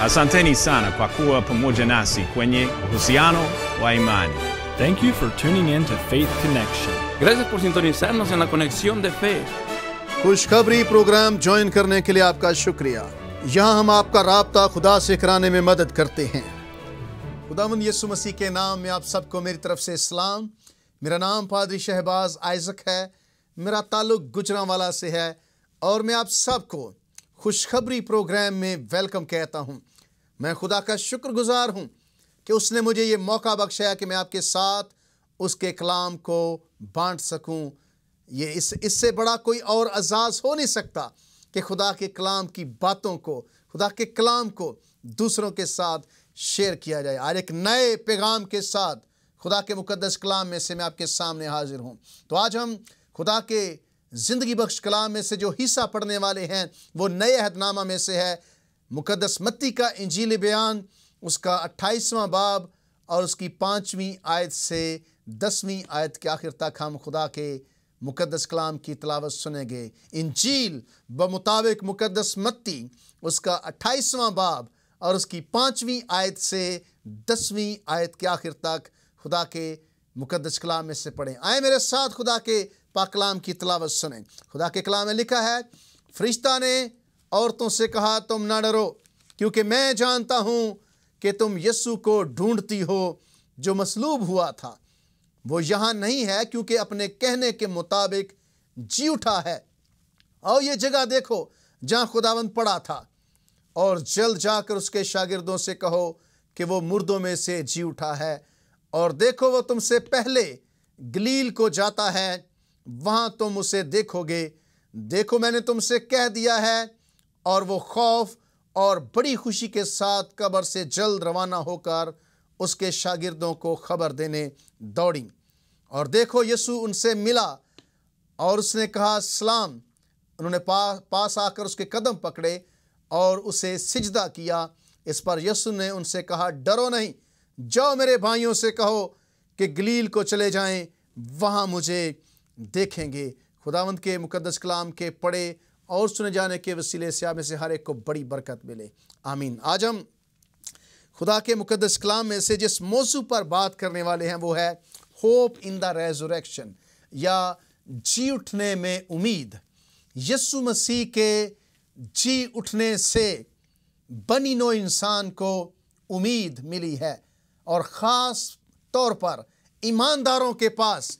Asanteni sana kwa kuwa pamoja nasi kwenye uhusiano wa imani. Thank you for tuning in to Faith Connection. Gracias por sintonizarnos en la conexión de fe. خوشخبری یہاں ہم آپ کا رابطہ خدا سے کرانے میں مدد کرتے ہیں خدا مند یسو مسیح کے نام میں آپ سب کو میری طرف سے میرا نام پادری شہباز ہے میرا تعلق گجراں والا سے ہے اور میں آپ سب کو خوشخبری پروگرام میں ویلکم کہتا ہوں میں خدا کا شکر گزار ہوں کہ اس نے مجھے یہ موقع بخشایا کہ میں آپ کے ساتھ اس کے کلام کو بانٹ سکوں یہ اس اس سے بڑا کوئی اور اعزاز ہو نہیں سکتا کہ خدا کے کلام کی باتوں کو خدا کے کلام کو دوسروں کے ساتھ شیئر کیا جائے اور ایک نئے پیغام کے ساتھ خدا کے مقدس کلام میں سے میں آپ کے سامنے حاضر ہوں تو آج ہم خدا کے زندگی بخش کلام میں سے جو حصہ پڑھنے والے ہیں وہ نئے عہد نامہ میں سے ہے مقدس متی کا انجیل بیان اس کا اٹھائیسواں باب اور اس کی پانچویں آیت سے دسویں آیت کے آخر تک ہم خدا کے مقدس کلام کی تلاوت سنیں گے انجیل بمطابق مقدس متی اس کا اٹھائیسواں باب اور اس کی پانچویں آیت سے دسویں آیت کے آخر تک خدا کے مقدس کلام میں سے پڑھیں آئے میرے ساتھ خدا کے پاک کلام کی تلاوت سنیں خدا کے کلام میں لکھا ہے فرشتہ نے عورتوں سے کہا تم نہ ڈرو کیونکہ میں جانتا ہوں کہ تم یسو کو ڈھونڈتی ہو جو مصلوب ہوا تھا وہ یہاں نہیں ہے کیونکہ اپنے کہنے کے مطابق جی اٹھا ہے اور یہ جگہ دیکھو جہاں خداون پڑا تھا اور جلد جا کر اس کے شاگردوں سے کہو کہ وہ مردوں میں سے جی اٹھا ہے اور دیکھو وہ تم سے پہلے گلیل کو جاتا ہے وہاں تم اسے دیکھو گے دیکھو میں نے تم سے کہہ دیا ہے اور وہ خوف اور بڑی خوشی کے ساتھ قبر سے جلد روانہ ہو کر اس کے شاگردوں کو خبر دینے دوڑیں اور دیکھو یسو ان سے ملا اور اس نے کہا سلام انہوں نے پاس آ کر اس کے قدم پکڑے اور اسے سجدہ کیا اس پر یسو نے ان سے کہا ڈرو نہیں جاؤ میرے بھائیوں سے کہو کہ گلیل کو چلے جائیں وہاں مجھے دیکھیں گے خداوند کے مقدس کلام کے پڑے اور سنے جانے کے وسیلے میں سے ہر ایک کو بڑی برکت ملے آمین آج ہم خدا کے مقدس کلام میں سے جس موضوع پر بات کرنے والے ہیں وہ ہے ہوپ ان دا ریزوریکشن یا جی اٹھنے میں امید یسو مسیح کے جی اٹھنے سے بنی نو انسان کو امید ملی ہے اور خاص طور پر ایمانداروں کے پاس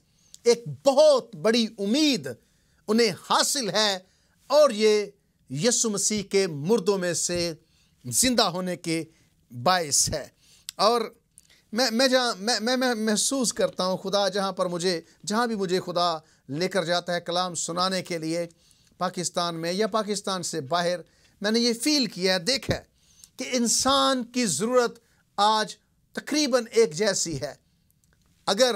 ایک بہت بڑی امید انہیں حاصل ہے اور یہ یسو مسیح کے مردوں میں سے زندہ ہونے کے باعث ہے اور میں میں جہاں میں میں میں محسوس کرتا ہوں خدا جہاں پر مجھے جہاں بھی مجھے خدا لے کر جاتا ہے کلام سنانے کے لیے پاکستان میں یا پاکستان سے باہر میں نے یہ فیل کیا ہے دیکھا کہ انسان کی ضرورت آج تقریباً ایک جیسی ہے اگر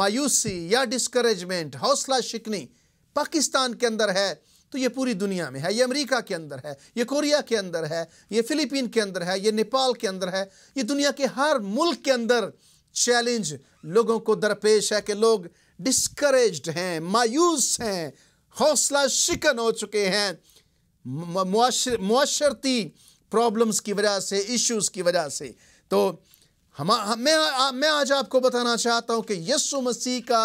مایوسی یا ڈسکریجمنٹ حوصلہ شکنی پاکستان کے اندر ہے تو یہ پوری دنیا میں ہے یہ امریکہ کے اندر ہے یہ کوریا کے اندر ہے یہ فلیپین کے اندر ہے یہ نیپال کے اندر ہے یہ دنیا کے ہر ملک کے اندر چیلنج لوگوں کو درپیش ہے کہ لوگ ڈسکریجڈ ہیں مایوس ہیں حوصلہ شکن ہو چکے ہیں معاشرتی پرابلمز کی وجہ سے ایشوز کی وجہ سے تو ہم میں آج آپ کو بتانا چاہتا ہوں کہ یسو مسیح کا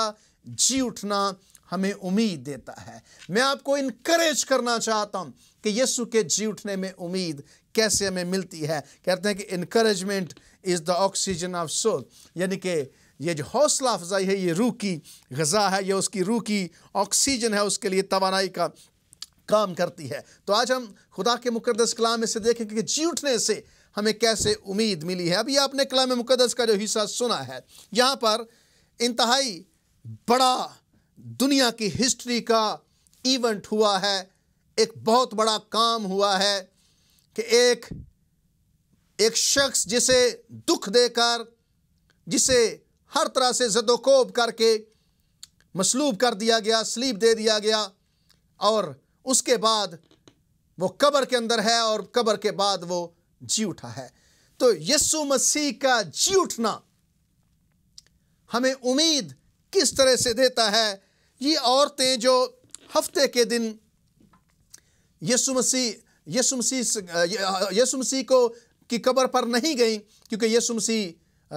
جی اٹھنا ہمیں امید دیتا ہے میں آپ کو انکریج کرنا چاہتا ہوں کہ یسو کے جی اٹھنے میں امید کیسے ہمیں ملتی ہے کہتے ہیں کہ encouragement is the oxygen of soul یعنی کہ یہ جو حوصلہ افزائی ہے یہ روح کی غذا ہے یہ اس کی روح کی آکسیجن ہے اس کے لیے توانائی کا کام کرتی ہے تو آج ہم خدا کے مقدس کلام میں سے دیکھیں کہ جی اٹھنے سے ہمیں کیسے امید ملی ہے ابھی آپ نے کلام مقدس کا جو حصہ سنا ہے یہاں پر انتہائی بڑا دنیا کی ہسٹری کا ایونٹ ہوا ہے ایک بہت بڑا کام ہوا ہے کہ ایک ایک شخص جسے دکھ دے کر جسے ہر طرح سے زد و کوب کر کے مسلوب کر دیا گیا سلیپ دے دیا گیا اور اس کے بعد وہ قبر کے اندر ہے اور قبر کے بعد وہ جی اٹھا ہے تو یسو مسیح کا جی اٹھنا ہمیں امید کس طرح سے دیتا ہے یہ عورتیں جو ہفتے کے دن مسیح یسو مسیح یسو مسیح کو کی قبر پر نہیں گئیں کیونکہ یسو مسیح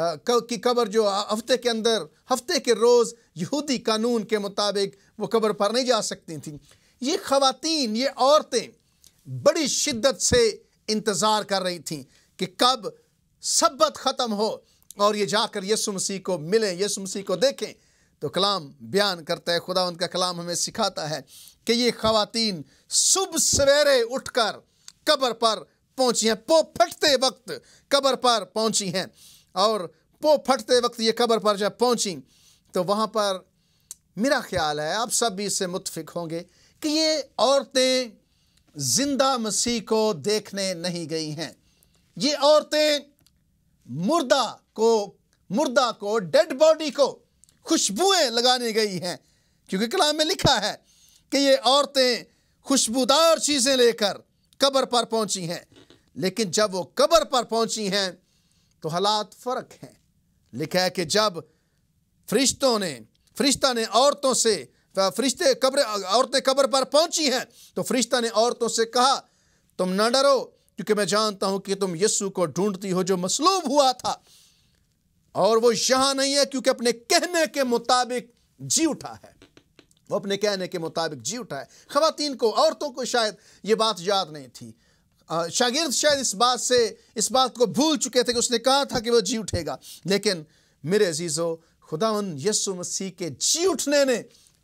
کی قبر جو ہفتے کے اندر ہفتے کے روز یہودی قانون کے مطابق وہ قبر پر نہیں جا سکتی تھیں یہ خواتین یہ عورتیں بڑی شدت سے انتظار کر رہی تھیں کہ کب سبت ختم ہو اور یہ جا کر یسو مسیح کو ملیں یسو مسیح کو دیکھیں تو کلام بیان کرتا ہے خدا ان کا کلام ہمیں سکھاتا ہے کہ یہ خواتین صبح سویرے اٹھ کر قبر پر پہنچی ہیں پو پھٹتے وقت قبر پر پہنچی ہیں اور پو پھٹتے وقت یہ قبر پر جب پہنچیں تو وہاں پر میرا خیال ہے آپ سب بھی اس سے متفق ہوں گے کہ یہ عورتیں زندہ مسیح کو دیکھنے نہیں گئی ہیں یہ عورتیں مردہ کو مردہ کو ڈیڈ باڈی کو خوشبوئیں لگانے گئی ہیں کیونکہ کلام میں لکھا ہے کہ یہ عورتیں خوشبودار چیزیں لے کر قبر پر پہنچی ہیں لیکن جب وہ قبر پر پہنچی ہیں تو حالات فرق ہیں لکھا ہے کہ جب فرشتوں نے فرشتہ نے عورتوں سے فرشتے قبر عورتیں قبر پر پہنچی ہیں تو فرشتہ نے عورتوں سے کہا تم نہ ڈرو کیونکہ میں جانتا ہوں کہ تم یسو کو ڈھونڈتی ہو جو مصلوب ہوا تھا اور وہ یہاں نہیں ہے کیونکہ اپنے کہنے کے مطابق جی اٹھا ہے وہ اپنے کہنے کے مطابق جی اٹھا ہے خواتین کو عورتوں کو شاید یہ بات یاد نہیں تھی شاگرد شاید اس بات سے اس بات کو بھول چکے تھے کہ اس نے کہا تھا کہ وہ جی اٹھے گا لیکن میرے عزیزو خداون خدا ان یسو مسیح کے جی اٹھنے نے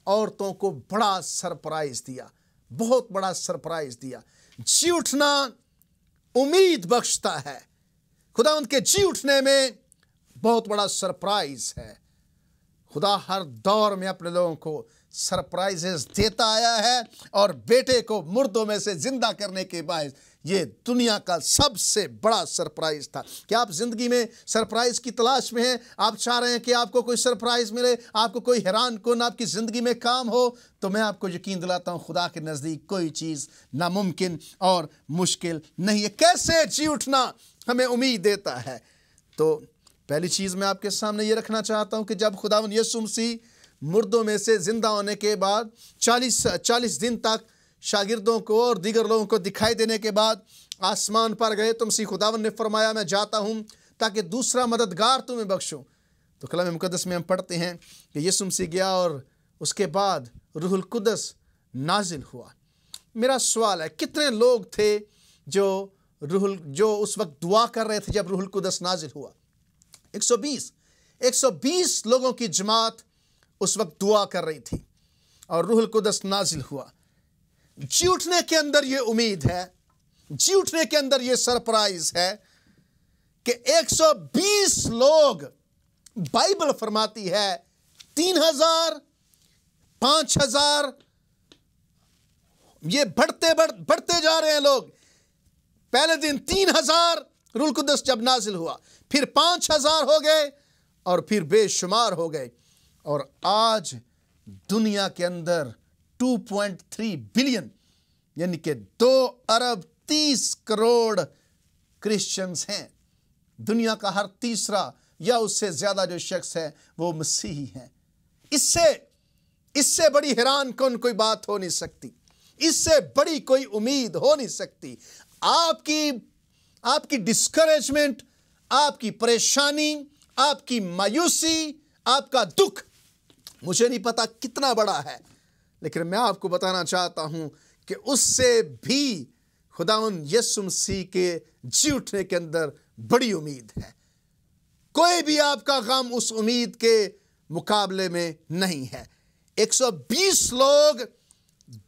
عورتوں کو بڑا سرپرائز دیا بہت بڑا سرپرائز دیا جی اٹھنا امید بخشتا ہے خدا ان کے جی اٹھنے میں بہت بڑا سرپرائز ہے خدا ہر دور میں اپنے لوگوں کو سرپرائزز دیتا آیا ہے اور بیٹے کو مردوں میں سے زندہ کرنے کے باعث یہ دنیا کا سب سے بڑا سرپرائز تھا کہ آپ زندگی میں سرپرائز کی تلاش میں ہیں آپ چاہ رہے ہیں کہ آپ کو کوئی سرپرائز ملے آپ کو کوئی حیران کن آپ کی زندگی میں کام ہو تو میں آپ کو یقین دلاتا ہوں خدا کے نزدیک کوئی چیز ناممکن اور مشکل نہیں ہے کیسے جی اٹھنا ہمیں امید دیتا ہے تو پہلی چیز میں آپ کے سامنے یہ رکھنا چاہتا ہوں کہ جب خداون یسو مسیح مردوں میں سے زندہ ہونے کے بعد چالیس چالیس دن تک شاگردوں کو اور دیگر لوگوں کو دکھائی دینے کے بعد آسمان پر گئے تم سی خداون نے فرمایا میں جاتا ہوں تاکہ دوسرا مددگار تمہیں بخشوں تو کلام مقدس میں ہم پڑھتے ہیں کہ یسو مسیح گیا اور اس کے بعد روح القدس نازل ہوا میرا سوال ہے کتنے لوگ تھے جو روح جو اس وقت دعا کر رہے تھے جب روح القدس نازل ہوا ایک سو بیس ایک سو بیس لوگوں کی جماعت اس وقت دعا کر رہی تھی اور روح القدس نازل ہوا جی اٹھنے کے اندر یہ امید ہے جی اٹھنے کے اندر یہ سرپرائز ہے کہ ایک سو بیس لوگ بائبل فرماتی ہے تین ہزار پانچ ہزار یہ بڑھتے بڑھتے جا رہے ہیں لوگ پہلے دن تین ہزار رول قدس جب نازل ہوا پھر پانچ ہزار ہو گئے اور پھر بے شمار ہو گئے اور آج دنیا کے اندر ٹو پوائنٹ تھری بلین یعنی کہ دو ارب تیس کروڑ کرسچنز ہیں دنیا کا ہر تیسرا یا اس سے زیادہ جو شخص ہے وہ مسیحی ہیں اس سے اس سے بڑی حیران کن کوئی بات ہو نہیں سکتی اس سے بڑی کوئی امید ہو نہیں سکتی آپ کی آپ کی ڈسکریجمنٹ آپ کی پریشانی آپ کی مایوسی آپ کا دکھ مجھے نہیں پتا کتنا بڑا ہے لیکن میں آپ کو بتانا چاہتا ہوں کہ اس سے بھی خدا ان یسم سی کے جی اٹھنے کے اندر بڑی امید ہے کوئی بھی آپ کا غم اس امید کے مقابلے میں نہیں ہے ایک سو بیس لوگ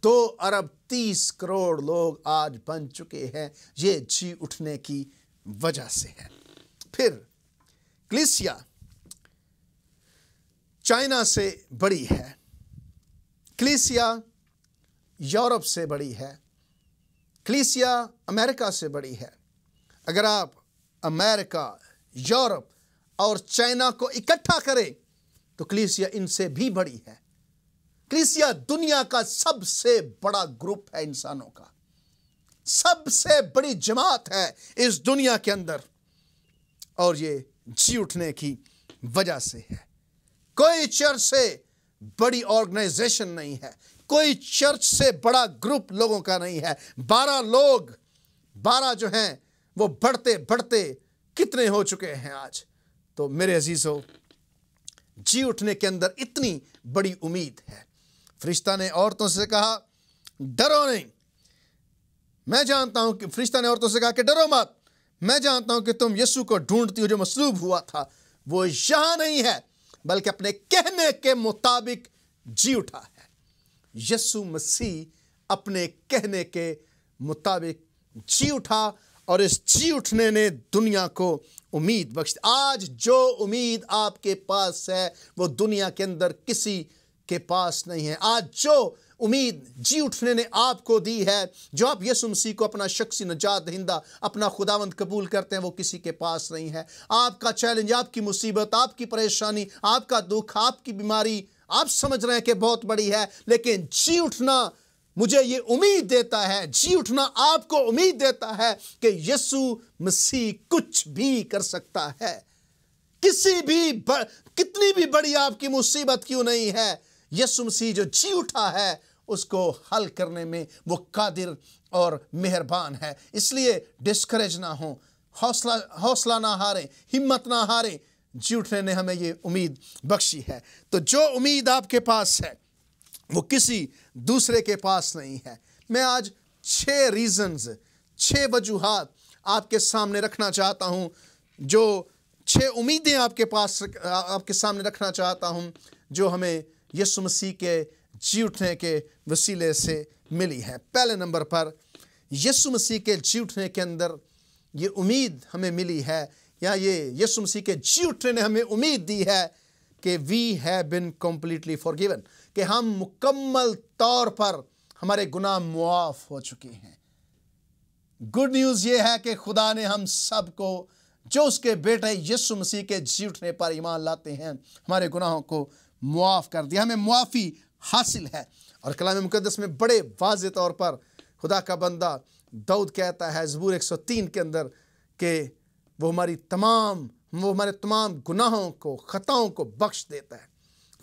دو ارب تیس کروڑ لوگ آج بن چکے ہیں یہ جی اٹھنے کی وجہ سے ہے پھر کلیسیا چائنا سے بڑی ہے کلیسیا یورپ سے بڑی ہے کلیسیا امریکہ سے بڑی ہے اگر آپ امریکہ یورپ اور چائنا کو اکٹھا کریں تو کلیسیا ان سے بھی بڑی ہے کلیسیا دنیا کا سب سے بڑا گروپ ہے انسانوں کا سب سے بڑی جماعت ہے اس دنیا کے اندر اور یہ جی اٹھنے کی وجہ سے ہے کوئی چرچ سے بڑی آرگنائزیشن نہیں ہے کوئی چرچ سے بڑا گروپ لوگوں کا نہیں ہے بارہ لوگ بارہ جو ہیں وہ بڑھتے بڑھتے کتنے ہو چکے ہیں آج تو میرے عزیزو جی اٹھنے کے اندر اتنی بڑی امید ہے فرشتہ نے عورتوں سے کہا ڈرو نہیں میں جانتا ہوں کہ فرشتہ نے عورتوں سے کہا کہ ڈرو مات میں جانتا ہوں کہ تم یسو کو ڈھونڈتی ہو جو مصلوب ہوا تھا وہ یہاں نہیں ہے بلکہ اپنے کہنے کے مطابق جی اٹھا ہے یسو مسیح اپنے کہنے کے مطابق جی اٹھا اور اس جی اٹھنے نے دنیا کو امید بخش آج جو امید آپ کے پاس ہے وہ دنیا کے اندر کسی کے پاس نہیں ہے آج جو امید جی اٹھنے نے آپ کو دی ہے جو آپ یسو مسیح کو اپنا شخصی نجات دہندہ اپنا خداوند قبول کرتے ہیں وہ کسی کے پاس نہیں ہے آپ کا چیلنج آپ کی مصیبت آپ کی پریشانی آپ کا دکھ آپ کی بیماری آپ سمجھ رہے ہیں کہ بہت بڑی ہے لیکن جی اٹھنا مجھے یہ امید دیتا ہے جی اٹھنا آپ کو امید دیتا ہے کہ یسو مسیح کچھ بھی کر سکتا ہے کسی بھی کتنی بھی بڑی آپ کی مصیبت کیوں نہیں ہے یسو مسیح جو جی اٹھا ہے اس کو حل کرنے میں وہ قادر اور مہربان ہے اس لیے ڈسکریج نہ ہوں حوصلہ حوصلہ نہ ہاریں ہمت نہ ہاریں جٹھنے جی نے ہمیں یہ امید بخشی ہے تو جو امید آپ کے پاس ہے وہ کسی دوسرے کے پاس نہیں ہے میں آج چھ ریزنز چھ وجوہات آپ کے سامنے رکھنا چاہتا ہوں جو چھ امیدیں آپ کے پاس آپ کے سامنے رکھنا چاہتا ہوں جو ہمیں یسو مسیح کے جی اٹھنے کے وسیلے سے ملی ہے پہلے نمبر پر یسو مسیح کے جی اٹھنے کے اندر یہ امید ہمیں ملی ہے یا یہ یسو مسیح کے جی اٹھنے نے ہمیں امید دی ہے کہ we have been completely forgiven گیون کہ ہم مکمل طور پر ہمارے گناہ معاف ہو چکے ہیں گڈ نیوز یہ ہے کہ خدا نے ہم سب کو جو اس کے بیٹے یسو مسیح کے جی اٹھنے پر ایمان لاتے ہیں ہمارے گناہوں کو معاف کر دیا ہمیں معافی حاصل ہے اور کلام مقدس میں بڑے واضح طور پر خدا کا بندہ دعود کہتا ہے زبور ایک سو تین کے اندر کہ وہ ہماری تمام وہ ہمارے تمام گناہوں کو خطاؤں کو بخش دیتا ہے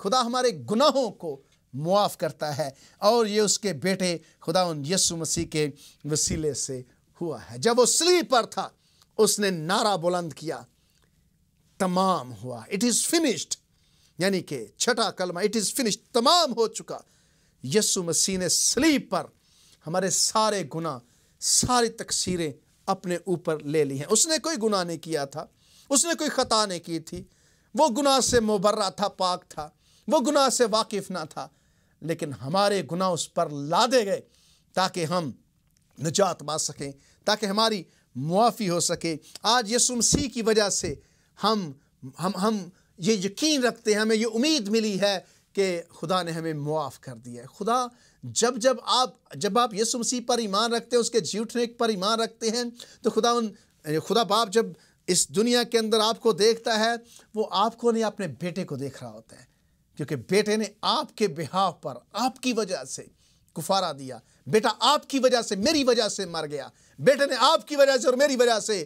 خدا ہمارے گناہوں کو معاف کرتا ہے اور یہ اس کے بیٹے خدا ان یسو مسیح کے وسیلے سے ہوا ہے جب وہ پر تھا اس نے نعرہ بلند کیا تمام ہوا اٹ از فنشڈ یعنی کہ چھٹا کلمہ اٹ از فنش تمام ہو چکا یسو مسیح نے سلیپ پر ہمارے سارے گناہ ساری تکثیریں اپنے اوپر لے لی ہیں اس نے کوئی گناہ نہیں کیا تھا اس نے کوئی خطا نہیں کی تھی وہ گناہ سے مبرہ تھا پاک تھا وہ گناہ سے واقف نہ تھا لیکن ہمارے گناہ اس پر لادے گئے تاکہ ہم نجات با سکیں تاکہ ہماری معافی ہو سکے آج یسو مسیح کی وجہ سے ہم ہم ہم یہ یقین رکھتے ہیں ہمیں یہ امید ملی ہے کہ خدا نے ہمیں معاف کر دیا ہے خدا جب جب آپ جب آپ یسو مسیح پر ایمان رکھتے ہیں اس کے جیوٹنے پر ایمان رکھتے ہیں تو خدا ان یعنی خدا باپ جب اس دنیا کے اندر آپ کو دیکھتا ہے وہ آپ کو نہیں اپنے بیٹے کو دیکھ رہا ہوتا ہے کیونکہ بیٹے نے آپ کے بہاؤ پر آپ کی وجہ سے کفارہ دیا بیٹا آپ کی وجہ سے میری وجہ سے مر گیا بیٹے نے آپ کی وجہ سے اور میری وجہ سے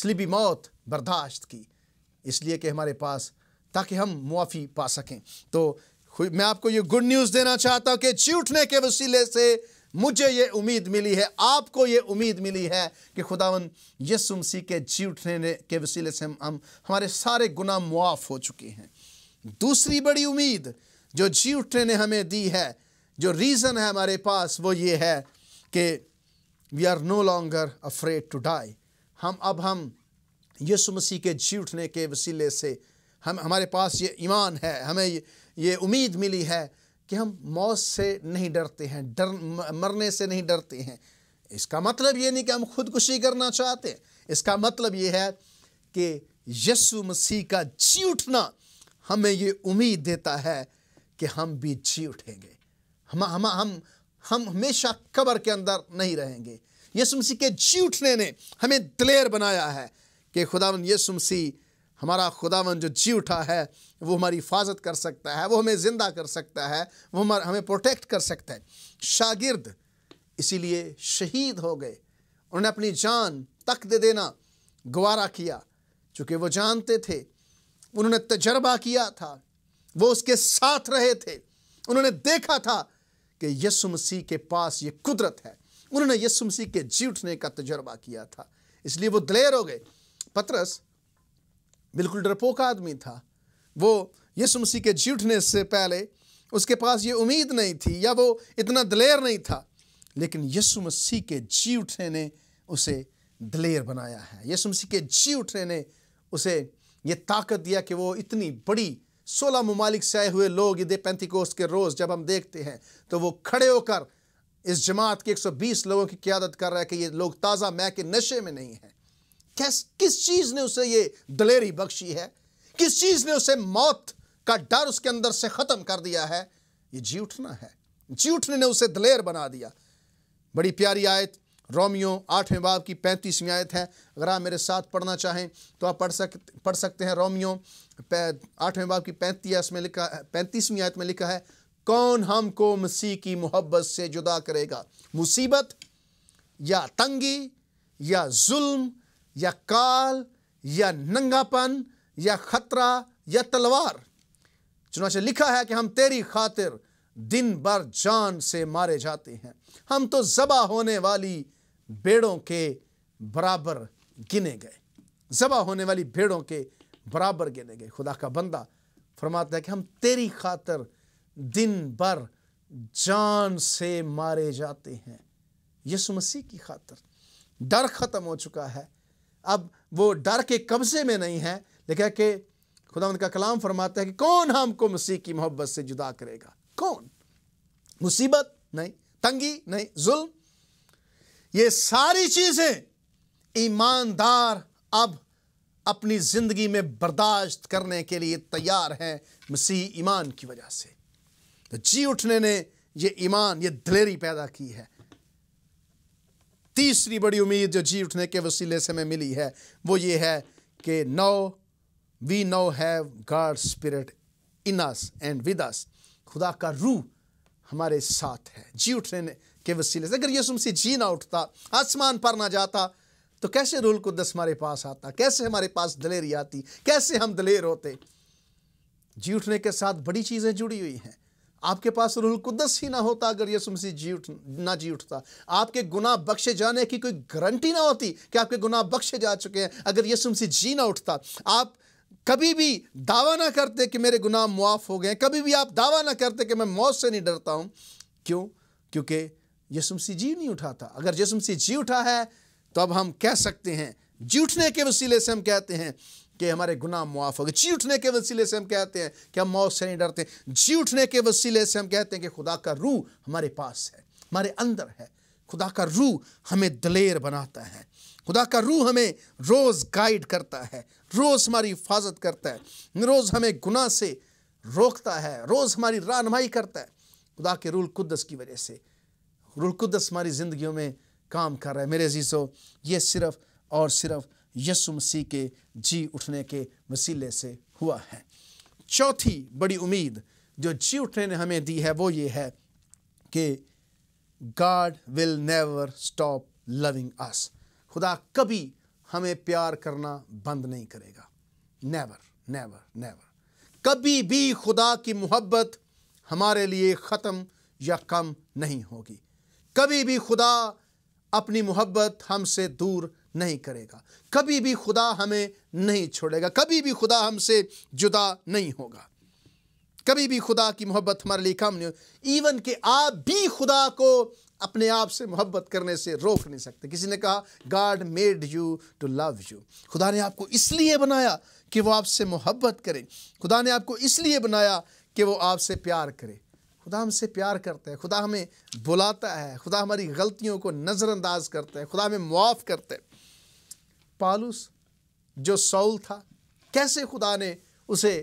سلیبی موت برداشت کی اس لیے کہ ہمارے پاس تاکہ ہم معافی پا سکیں تو میں آپ کو یہ گڈ نیوز دینا چاہتا ہوں کہ چیوٹنے کے وسیلے سے مجھے یہ امید ملی ہے آپ کو یہ امید ملی ہے کہ خداون یسو مسیح کے جی اٹھنے کے وسیلے سے ہم ہمارے سارے گناہ معاف ہو چکے ہیں دوسری بڑی امید جو جی اٹھنے نے ہمیں دی ہے جو ریزن ہے ہمارے پاس وہ یہ ہے کہ we are no longer afraid to die ہم اب ہم یسو مسیح کے جی اٹھنے کے وسیلے سے ہم ہمارے پاس یہ ایمان ہے ہمیں یہ امید ملی ہے کہ ہم موت سے نہیں ڈرتے ہیں ڈر مرنے سے نہیں ڈرتے ہیں اس کا مطلب یہ نہیں کہ ہم خودکشی کرنا چاہتے ہیں اس کا مطلب یہ ہے کہ یسو مسیح کا جی اٹھنا ہمیں یہ امید دیتا ہے کہ ہم بھی جی اٹھیں گے ہم ہم ہم ہم ہمیشہ قبر کے اندر نہیں رہیں گے یسو مسیح کے جی اٹھنے نے ہمیں دلیر بنایا ہے کہ خداون یسو مسیح ہمارا خداون جو جی اٹھا ہے وہ ہماری حفاظت کر سکتا ہے وہ ہمیں زندہ کر سکتا ہے وہ ہمیں پروٹیکٹ کر سکتا ہے شاگرد اسی لیے شہید ہو گئے انہوں نے اپنی جان تک دے دینا گوارہ کیا چونکہ وہ جانتے تھے انہوں نے تجربہ کیا تھا وہ اس کے ساتھ رہے تھے انہوں نے دیکھا تھا کہ یسو مسیح کے پاس یہ قدرت ہے انہوں نے یسو مسیح کے جی اٹھنے کا تجربہ کیا تھا اس لیے وہ دلیر ہو گئے پترس بالکل ڈرپوک آدمی تھا وہ یسو مسیح کے جی اٹھنے سے پہلے اس کے پاس یہ امید نہیں تھی یا وہ اتنا دلیر نہیں تھا لیکن یسو مسیح کے جی اٹھنے نے اسے دلیر بنایا ہے یسو مسیح کے جی اٹھنے نے اسے یہ طاقت دیا کہ وہ اتنی بڑی سولہ ممالک سے آئے ہوئے لوگ یہ دے پینت کوس کے روز جب ہم دیکھتے ہیں تو وہ کھڑے ہو کر اس جماعت کے ایک سو بیس لوگوں کی قیادت کر رہا ہے کہ یہ لوگ تازہ میں کے نشے میں نہیں ہیں کس چیز نے اسے یہ دلیری بخشی ہے کس چیز نے اسے موت کا ڈر اس کے اندر سے ختم کر دیا ہے یہ جی اٹھنا ہے جی اٹھنے نے اسے دلیر بنا دیا بڑی پیاری آیت رومیو آٹھویں باب کی پینتیسویں آیت ہے اگر آپ میرے ساتھ پڑھنا چاہیں تو آپ پڑھ سکتے پڑھ سکتے ہیں رومیو آٹھویں باب کی میں لکھا پینتیسویں آیت میں لکھا ہے کون ہم کو مسیح کی محبت سے جدا کرے گا مصیبت یا تنگی یا ظلم یا کال یا ننگا پن یا خطرہ یا تلوار چنانچہ لکھا ہے کہ ہم تیری خاطر دن بھر جان سے مارے جاتے ہیں ہم تو ذبح ہونے والی بیڑوں کے برابر گنے گئے ذبح ہونے والی بیڑوں کے برابر گنے گئے خدا کا بندہ فرماتا ہے کہ ہم تیری خاطر دن بھر جان سے مارے جاتے ہیں یسو مسیح کی خاطر ڈر ختم ہو چکا ہے اب وہ ڈر کے قبضے میں نہیں ہے لیکن کہ خدا ان کا کلام فرماتا ہے کہ کون ہم کو مسیح کی محبت سے جدا کرے گا کون مصیبت نہیں تنگی نہیں ظلم یہ ساری چیزیں ایماندار اب اپنی زندگی میں برداشت کرنے کے لیے تیار ہیں مسیح ایمان کی وجہ سے جی اٹھنے نے یہ ایمان یہ دلیری پیدا کی ہے تیسری بڑی امید جو جی اٹھنے کے وسیلے سے ہمیں ملی ہے وہ یہ ہے کہ now we now have God spirit in us and with us خدا کا روح ہمارے ساتھ ہے جی اٹھنے کے وسیلے سے اگر یس سے جی نہ اٹھتا آسمان پر نہ جاتا تو کیسے رول قدس ہمارے پاس آتا کیسے ہمارے پاس دلیری آتی کیسے ہم دلیر ہوتے جی اٹھنے کے ساتھ بڑی چیزیں جڑی ہوئی ہیں آپ کے پاس روح القدس ہی نہ ہوتا اگر یسو مسیح جی نہ جی اٹھتا آپ کے گناہ بخشے جانے کی کوئی گارنٹی نہ ہوتی کہ آپ کے گناہ بخشے جا چکے ہیں اگر یسو مسیح جی نہ اٹھتا آپ کبھی بھی دعویٰ نہ کرتے کہ میرے گناہ معاف ہو گئے ہیں کبھی بھی آپ دعویٰ نہ کرتے کہ میں موت سے نہیں ڈرتا ہوں کیوں کیونکہ یسو مسیح جی نہیں اٹھاتا اگر یسو مسیح جی اٹھا ہے تو اب ہم کہہ سکتے ہیں جی اٹھنے کے وسیلے سے ہم کہتے ہیں کہ ہمارے گناہ معاف ہو گئے جی اٹھنے کے وسیلے سے ہم کہتے ہیں کہ ہم موت سے نہیں ڈرتے جی اٹھنے کے وسیلے سے ہم کہتے ہیں کہ خدا کا روح ہمارے پاس ہے ہمارے اندر ہے خدا کا روح ہمیں دلیر بناتا ہے خدا کا روح ہمیں روز گائیڈ کرتا ہے روز ہماری حفاظت کرتا ہے روز ہمیں گناہ سے روکتا ہے روز ہماری رانمائی کرتا ہے خدا کے رول قدس کی وجہ سے رول قدس ہماری زندگیوں میں کام کر رہا ہے میرے عزیزو یہ صرف اور صرف یسو مسیح کے جی اٹھنے کے وسیلے سے ہوا ہے چوتھی بڑی امید جو جی اٹھنے نے ہمیں دی ہے وہ یہ ہے کہ God will never stop loving us خدا کبھی ہمیں پیار کرنا بند نہیں کرے گا نیور نیور نیور کبھی بھی خدا کی محبت ہمارے لیے ختم یا کم نہیں ہوگی کبھی بھی خدا اپنی محبت ہم سے دور نہیں کرے گا کبھی بھی خدا ہمیں نہیں چھوڑے گا کبھی بھی خدا ہم سے جدا نہیں ہوگا کبھی بھی خدا کی محبت ہمارے لیے کام نہیں ہو ایون کہ آپ بھی خدا کو اپنے آپ سے محبت کرنے سے روک نہیں سکتے کسی نے کہا God made you to love you خدا نے آپ کو اس لیے بنایا کہ وہ آپ سے محبت کرے خدا نے آپ کو اس لیے بنایا کہ وہ آپ سے پیار کرے خدا ہم سے پیار کرتا ہے خدا ہمیں بلاتا ہے خدا ہماری غلطیوں کو نظر انداز کرتا ہے خدا ہمیں معاف کرتا ہے پالوس جو سول تھا کیسے خدا نے اسے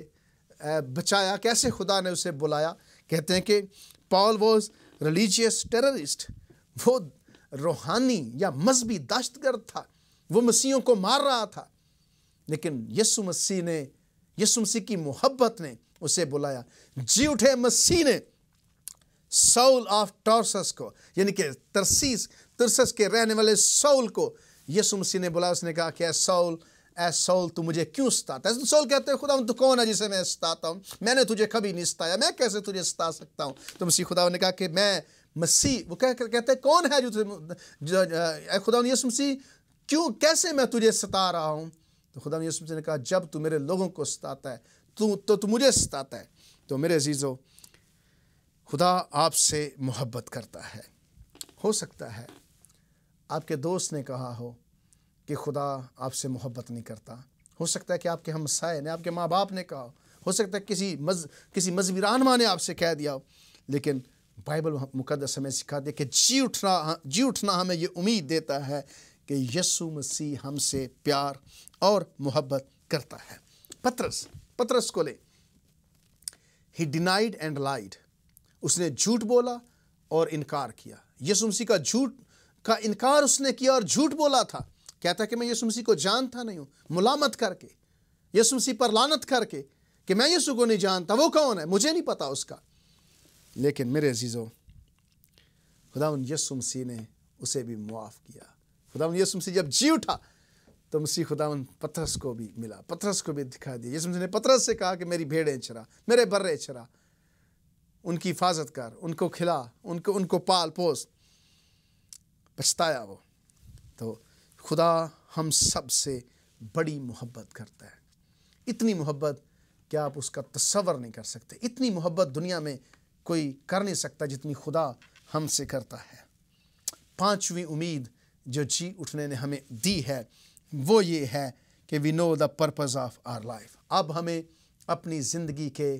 بچایا کیسے خدا نے اسے بلایا کہتے ہیں کہ پال واز ریلیجیس ٹیررسٹ وہ روحانی یا مذہبی داشت گرد تھا وہ مسیحوں کو مار رہا تھا لیکن یسو مسیح نے یسو مسیح کی محبت نے اسے بلایا جی اٹھے مسیح نے سول آف ٹارسس کو یعنی کہ ترسیس ترسس کے رہنے والے سول کو یسو مسیح نے بلا اس نے کہا کہ اے سول اے سول تو مجھے کیوں ستاتا ہے سول کہتے خدا تو کون ہے جسے میں ستاتا ہوں میں نے تجھے کبھی نہیں ستایا میں کیسے تجھے ستا سکتا ہوں تو مسیح خدا نے کہا کہ میں مسیح وہ کہتے ہیں کون ہے جو اے خدا یسو مسیح کیوں کیسے میں تجھے ستا رہا ہوں تو خدا یسو مسیح نے کہا جب تو میرے لوگوں کو ستاتا ہے تو تو مجھے ستاتا ہے تو میرے عزیزو خدا آپ سے محبت کرتا ہے ہو سکتا ہے آپ کے دوست نے کہا ہو کہ خدا آپ سے محبت نہیں کرتا ہو سکتا ہے کہ آپ کے ہم سائے نے آپ کے ماں باپ نے کہا ہو ہو سکتا ہے کسی مز کسی رہنما نے آپ سے کہہ دیا ہو لیکن بائبل مقدس ہمیں سکھا دیا کہ جی اٹھنا جی اٹھنا ہمیں یہ امید دیتا ہے کہ یسو مسیح ہم سے پیار اور محبت کرتا ہے پترس پترس کو لے ہی ڈینائڈ اینڈ لائڈ اس نے جھوٹ بولا اور انکار کیا یسو مسیح کا جھوٹ کا انکار اس نے کیا اور جھوٹ بولا تھا کہتا کہ میں یسو مسیح کو جانتا نہیں ہوں ملامت کر کے یسو مسیح پر لانت کر کے کہ میں یسو کو نہیں جانتا وہ کون ہے مجھے نہیں پتا اس کا لیکن میرے خدا ان یسو مسیح نے اسے بھی معاف کیا خدا ان یسو مسیح جب جی اٹھا تو مسیح خدا ان پترس کو بھی ملا پترس کو بھی دکھا دیا یسو مسیح نے پترس سے کہا کہ میری بھیڑیں چرا میرے برے چرا ان کی حفاظت کر ان کو کھلا ان کو پال پوس پچھتایا وہ تو خدا ہم سب سے بڑی محبت کرتا ہے اتنی محبت کہ آپ اس کا تصور نہیں کر سکتے اتنی محبت دنیا میں کوئی کر نہیں سکتا جتنی خدا ہم سے کرتا ہے پانچویں امید جو جی اٹھنے نے ہمیں دی ہے وہ یہ ہے کہ we know the purpose of our life اب ہمیں اپنی زندگی کے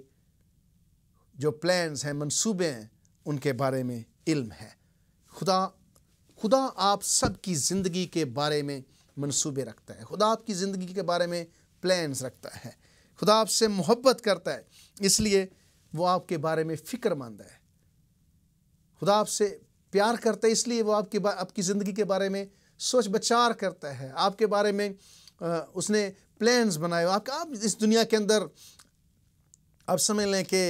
جو پلانز ہیں منصوبے ہیں ان کے بارے میں علم ہے خدا خدا آپ سب کی زندگی کے بارے میں منصوبے رکھتا ہے خدا آپ کی زندگی کے بارے میں پلانز رکھتا ہے خدا آپ سے محبت کرتا ہے اس لیے وہ آپ کے بارے میں فکر مند ہے خدا آپ سے پیار کرتا ہے اس لیے وہ آپ آپ کی زندگی کے بارے میں سوچ بچار کرتا ہے آپ کے بارے میں اس نے پلانز بنائے آپ آپ اس دنیا کے اندر آپ سمجھ لیں کہ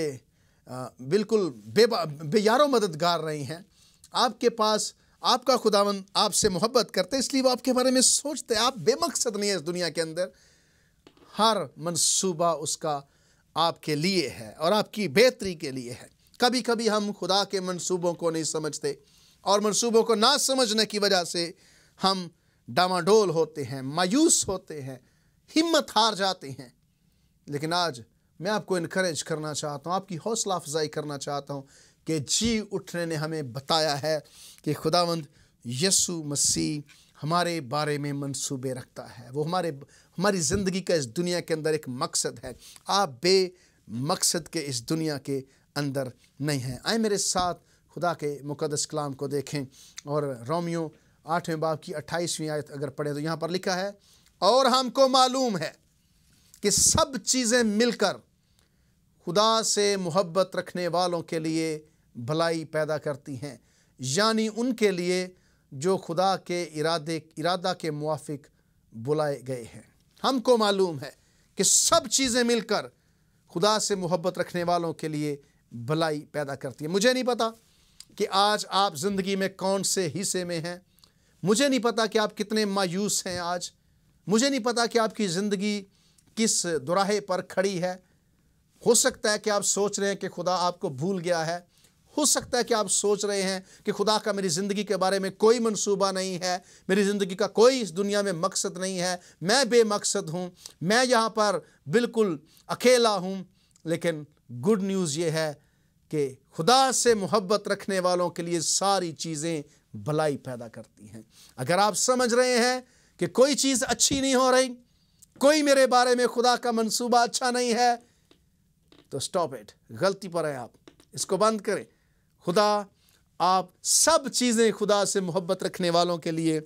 بالکل بے بے یاروں مددگار رہی ہیں آپ کے پاس آپ کا خداون آپ سے محبت کرتے اس لیے وہ آپ کے بارے میں سوچتے آپ بے مقصد نہیں ہے اس دنیا کے اندر ہر منصوبہ اس کا آپ کے لیے ہے اور آپ کی بہتری کے لیے ہے کبھی کبھی ہم خدا کے منصوبوں کو نہیں سمجھتے اور منصوبوں کو نہ سمجھنے کی وجہ سے ہم ڈاماڈول ہوتے ہیں مایوس ہوتے ہیں ہمت ہار جاتے ہیں لیکن آج میں آپ کو انکریج کرنا چاہتا ہوں آپ کی حوصلہ افزائی کرنا چاہتا ہوں کہ جی اٹھنے نے ہمیں بتایا ہے کہ خداوند یسو مسیح ہمارے بارے میں منصوبے رکھتا ہے وہ ہمارے ہماری زندگی کا اس دنیا کے اندر ایک مقصد ہے آپ بے مقصد کے اس دنیا کے اندر نہیں ہیں آئے میرے ساتھ خدا کے مقدس کلام کو دیکھیں اور رومیوں آٹھویں باپ کی اٹھائیسویں آیت اگر پڑھیں تو یہاں پر لکھا ہے اور ہم کو معلوم ہے کہ سب چیزیں مل کر خدا سے محبت رکھنے والوں کے لیے بھلائی پیدا کرتی ہیں یعنی ان کے لیے جو خدا کے ارادے ارادہ کے موافق بلائے گئے ہیں ہم کو معلوم ہے کہ سب چیزیں مل کر خدا سے محبت رکھنے والوں کے لیے بھلائی پیدا کرتی ہے مجھے نہیں پتا کہ آج آپ زندگی میں کون سے حصے میں ہیں مجھے نہیں پتا کہ آپ کتنے مایوس ہیں آج مجھے نہیں پتا کہ آپ کی زندگی کس دراہے پر کھڑی ہے ہو سکتا ہے کہ آپ سوچ رہے ہیں کہ خدا آپ کو بھول گیا ہے ہو سکتا ہے کہ آپ سوچ رہے ہیں کہ خدا کا میری زندگی کے بارے میں کوئی منصوبہ نہیں ہے میری زندگی کا کوئی اس دنیا میں مقصد نہیں ہے میں بے مقصد ہوں میں یہاں پر بالکل اکیلا ہوں لیکن گڈ نیوز یہ ہے کہ خدا سے محبت رکھنے والوں کے لیے ساری چیزیں بھلائی پیدا کرتی ہیں اگر آپ سمجھ رہے ہیں کہ کوئی چیز اچھی نہیں ہو رہی کوئی میرے بارے میں خدا کا منصوبہ اچھا نہیں ہے تو سٹاپ ایٹ غلطی پر ہے آپ اس کو بند کریں خدا آپ سب چیزیں خدا سے محبت رکھنے والوں کے لیے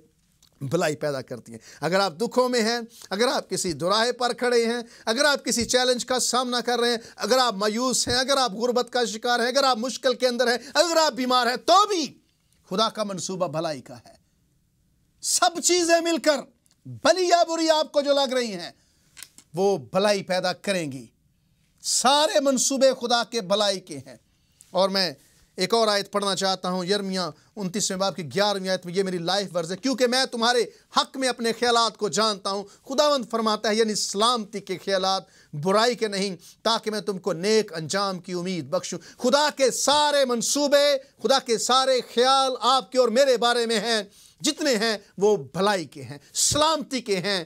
بھلائی پیدا کرتی ہیں اگر آپ دکھوں میں ہیں اگر آپ کسی دراہے پر کھڑے ہیں اگر آپ کسی چیلنج کا سامنا کر رہے ہیں اگر آپ مایوس ہیں اگر آپ غربت کا شکار ہیں اگر آپ مشکل کے اندر ہیں اگر آپ بیمار ہیں تو بھی خدا کا منصوبہ بھلائی کا ہے سب چیزیں مل کر بلی یا بری آپ کو جو لگ رہی ہیں وہ بھلائی پیدا کریں گی سارے منصوبے خدا کے بھلائی کے ہیں اور میں ایک اور آیت پڑھنا چاہتا ہوں یرویاں انتیسویں باپ کی گیارہویں آیت میں یہ میری لائف ورز ہے کیونکہ میں تمہارے حق میں اپنے خیالات کو جانتا ہوں خداوند فرماتا ہے یعنی سلامتی کے خیالات برائی کے نہیں تاکہ میں تم کو نیک انجام کی امید بخشوں خدا کے سارے منصوبے خدا کے سارے خیال آپ کے اور میرے بارے میں ہیں جتنے ہیں وہ بھلائی کے ہیں سلامتی کے ہیں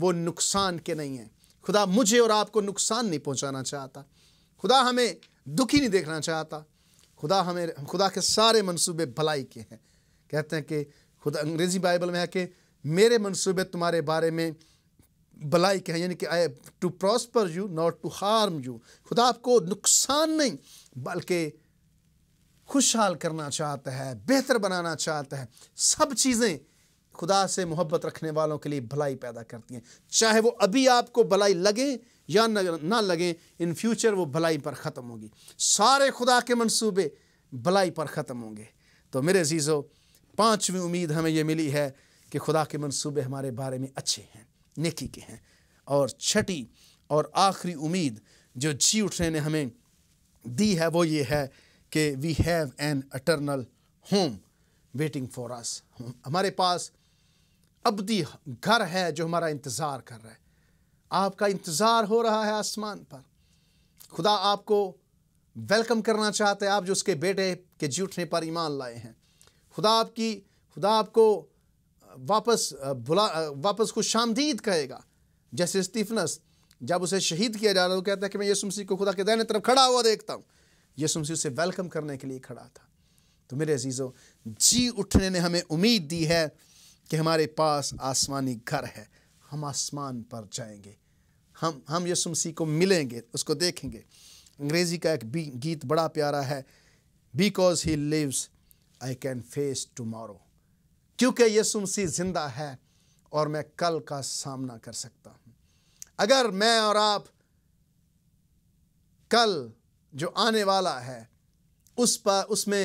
وہ نقصان کے نہیں ہیں خدا مجھے اور آپ کو نقصان نہیں پہنچانا چاہتا خدا ہمیں دکھی نہیں دیکھنا چاہتا خدا ہمیں خدا کے سارے منصوبے بھلائی کے ہیں کہتے ہیں کہ خدا انگریزی بائبل میں ہے کہ میرے منصوبے تمہارے بارے میں بھلائی کے ہیں یعنی کہ to prosper you not to harm you خدا آپ کو نقصان نہیں بلکہ خوشحال کرنا چاہتا ہے بہتر بنانا چاہتا ہے سب چیزیں خدا سے محبت رکھنے والوں کے لیے بھلائی پیدا کرتی ہیں چاہے وہ ابھی آپ کو بھلائی لگیں یا نہ لگیں ان فیوچر وہ بھلائی پر ختم ہوگی سارے خدا کے منصوبے بھلائی پر ختم ہوں گے تو میرے عزیزو پانچویں امید ہمیں یہ ملی ہے کہ خدا کے منصوبے ہمارے بارے میں اچھے ہیں نیکی کے ہیں اور چھٹی اور آخری امید جو جی اٹھنے نے ہمیں دی ہے وہ یہ ہے کہ we have an eternal home waiting for us ہمارے پاس ابدی گھر ہے جو ہمارا انتظار کر رہا ہے آپ کا انتظار ہو رہا ہے آسمان پر خدا آپ کو ویلکم کرنا چاہتے ہیں آپ جو اس کے بیٹے کے جی اٹھنے پر ایمان لائے ہیں خدا آپ کی خدا آپ کو واپس بلا واپس خوش شامدید کہے گا جیسے استفنس جب اسے شہید کیا جا رہا تو کہتا ہے کہ میں یسو سی کو خدا کے دہنے طرف کھڑا ہوا دیکھتا ہوں یسو سی اسے ویلکم کرنے کے لیے کھڑا تھا تو میرے عزیزوں جی اٹھنے نے ہمیں امید دی ہے کہ ہمارے پاس آسمانی گھر ہے ہم آسمان پر جائیں گے ہم ہم یسو مسیح کو ملیں گے اس کو دیکھیں گے انگریزی کا ایک گیت بڑا پیارا ہے because he lives I can face tomorrow کیونکہ یسو مسیح زندہ ہے اور میں کل کا سامنا کر سکتا ہوں اگر میں اور آپ کل جو آنے والا ہے اس پر اس میں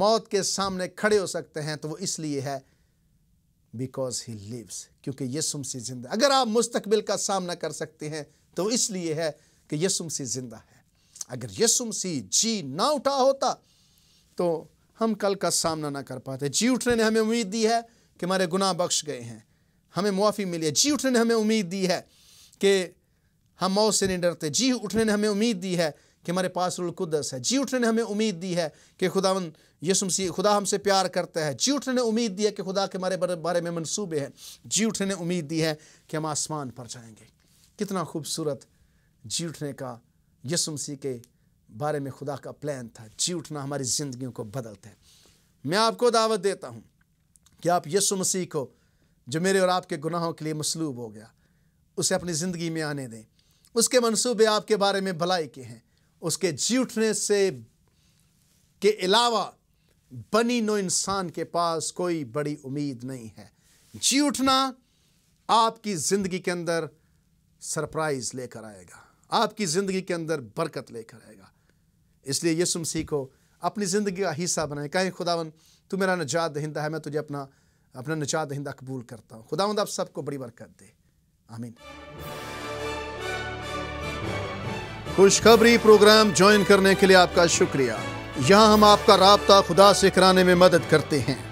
موت کے سامنے کھڑے ہو سکتے ہیں تو وہ اس لیے ہے بیکاز ہی لیوز کیونکہ یسم سی زندہ اگر آپ مستقبل کا سامنا کر سکتے ہیں تو اس لیے ہے کہ یسم سی زندہ ہے اگر یسم سی جی نہ اٹھا ہوتا تو ہم کل کا سامنا نہ کر پاتے جی اٹھنے نے ہمیں امید دی ہے کہ ہمارے گناہ بخش گئے ہیں ہمیں معافی ملی ہے جی اٹھنے نے ہمیں امید دی ہے کہ ہم موت سے نہیں ڈرتے جی اٹھنے نے ہمیں امید دی ہے کہ ہمارے پاس رول قدس ہے جی اٹھنے نے ہمیں امید دی ہے کہ خدا یسو مسیح خدا ہم سے پیار کرتا ہے جی اٹھنے نے امید دی ہے کہ خدا کے ہمارے بارے میں منصوبے ہیں جی اٹھنے نے امید دی ہے کہ ہم آسمان پر جائیں گے کتنا خوبصورت جی اٹھنے کا یسو مسیح کے بارے میں خدا کا پلان تھا جی اٹھنا ہماری زندگیوں کو بدلتے ہیں میں آپ کو دعوت دیتا ہوں کہ آپ مسیح کو جو میرے اور آپ کے گناہوں کے لیے مصلوب ہو گیا اسے اپنی زندگی میں آنے دیں اس کے منصوبے آپ کے بارے میں بھلائی کے ہیں اس کے جی اٹھنے سے کے علاوہ بنی نو انسان کے پاس کوئی بڑی امید نہیں ہے جی اٹھنا آپ کی زندگی کے اندر سرپرائز لے کر آئے گا آپ کی زندگی کے اندر برکت لے کر آئے گا اس لیے یہ سم سیکھو اپنی زندگی کا حصہ بنائیں کہیں خداون تو میرا نجات دہندہ ہے میں تجھے اپنا اپنا نجات دہندہ قبول کرتا ہوں خداوند آپ سب کو بڑی برکت دے آمین خوشخبری پروگرام جوائن کرنے کے لیے آپ کا شکریہ یہاں ہم آپ کا رابطہ خدا سے کرانے میں مدد کرتے ہیں